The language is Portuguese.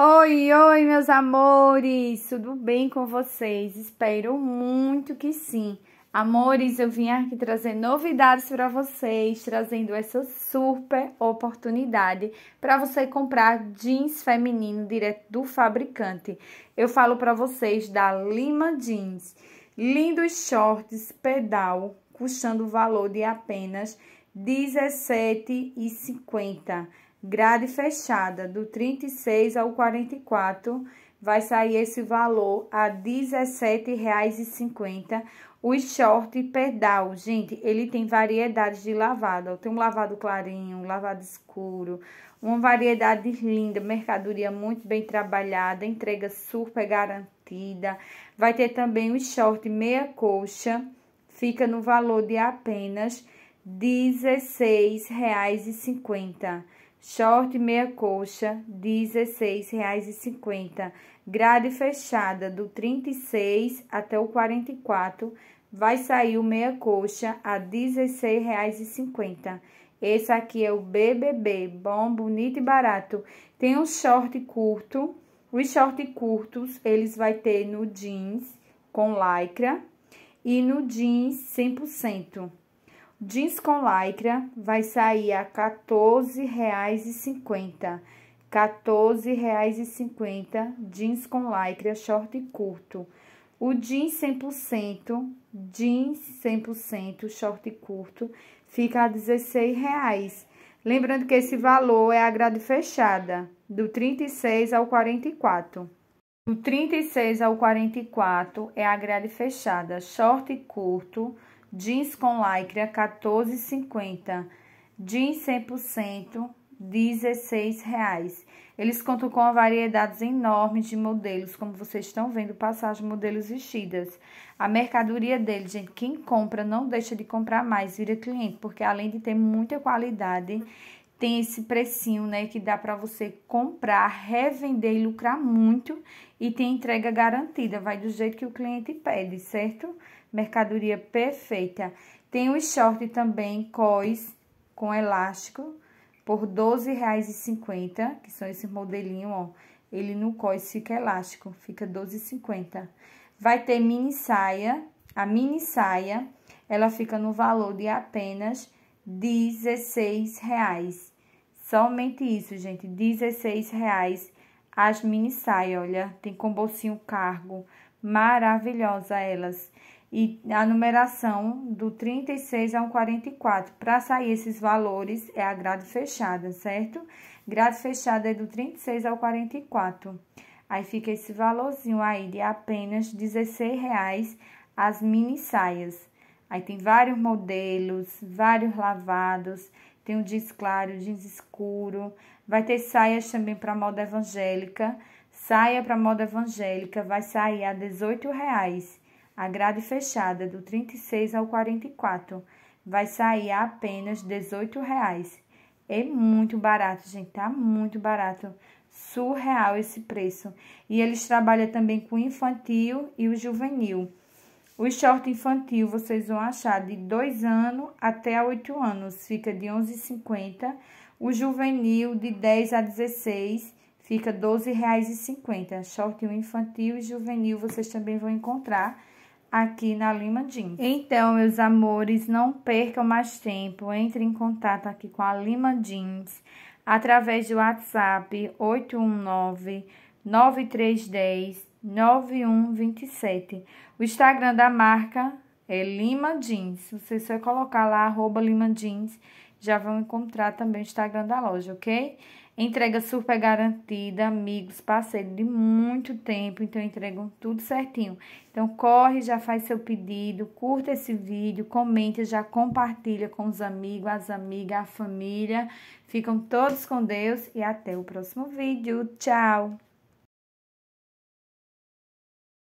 Oi, oi, meus amores! Tudo bem com vocês? Espero muito que sim. Amores, eu vim aqui trazer novidades para vocês, trazendo essa super oportunidade para você comprar jeans feminino direto do fabricante. Eu falo para vocês da Lima Jeans. Lindos shorts pedal, custando o valor de apenas R$ 17 e 50. Grade fechada, do 36 ao 44, vai sair esse valor a R$ 17,50. O short pedal, gente, ele tem variedades de lavado. Tem um lavado clarinho, um lavado escuro, uma variedade linda, mercadoria muito bem trabalhada, entrega super garantida. Vai ter também o short meia coxa, fica no valor de apenas R$ R$16,50. Short meia coxa, R$16,50. Grade fechada do 36 até o 44, vai sair o meia coxa a R$16,50. Esse aqui é o BBB, bom, bonito e barato. Tem um short curto, os short curtos eles vai ter no jeans com lycra e no jeans 100%. Jeans com lycra vai sair a R$14,50. R$14,50 jeans com lycra short e curto. O jeans 100%, jeans 100% short e curto, fica a R$16,00. Lembrando que esse valor é a grade fechada, do 36 ao 44. Do 36 ao 44 é a grade fechada, short e curto, R$ Jeans com lycra, 14,50. Jeans 100%, 16 reais. Eles contam com variedades enormes de modelos, como vocês estão vendo, passagem modelos vestidas. A mercadoria dele, gente, quem compra não deixa de comprar mais, vira cliente, porque além de ter muita qualidade, tem esse precinho, né, que dá para você comprar, revender e lucrar muito e tem entrega garantida, vai do jeito que o cliente pede, certo? Mercadoria perfeita. Tem o short também, cos com elástico, por R$12,50, que são esse modelinho, ó. Ele no cos fica elástico, fica R$12,50. Vai ter mini saia, a mini saia, ela fica no valor de apenas R$16,00. Somente isso, gente, R$16,00 as mini saia, olha, tem com bolsinho cargo, maravilhosa elas. E a numeração do 36 ao 44, para sair esses valores é a grade fechada, certo? Grade fechada é do 36 ao 44. Aí fica esse valorzinho aí de apenas R$16,00 as mini saias. Aí tem vários modelos, vários lavados tem o jeans claro, jeans escuro. Vai ter saias também para moda evangélica. Saia para moda evangélica vai sair a reais, A grade fechada do 36 ao 44 vai sair a apenas reais, É muito barato, gente, tá muito barato. Surreal esse preço. E eles trabalham também com infantil e o juvenil. O short infantil vocês vão achar de 2 anos até 8 anos, fica de 11,50. O juvenil de 10 a 16 fica R$ 12,50. Short infantil e juvenil vocês também vão encontrar aqui na Lima Jeans. Então, meus amores, não percam mais tempo, entre em contato aqui com a Lima Jeans através do WhatsApp 819 9310 9127. O Instagram da marca é Lima Jeans. Você só colocar lá, arroba Lima Jeans, já vão encontrar também o Instagram da loja, ok? Entrega super garantida, amigos, parceiro de muito tempo, então entregam tudo certinho. Então corre, já faz seu pedido, curta esse vídeo, comenta, já compartilha com os amigos, as amigas, a família. Ficam todos com Deus e até o próximo vídeo. Tchau!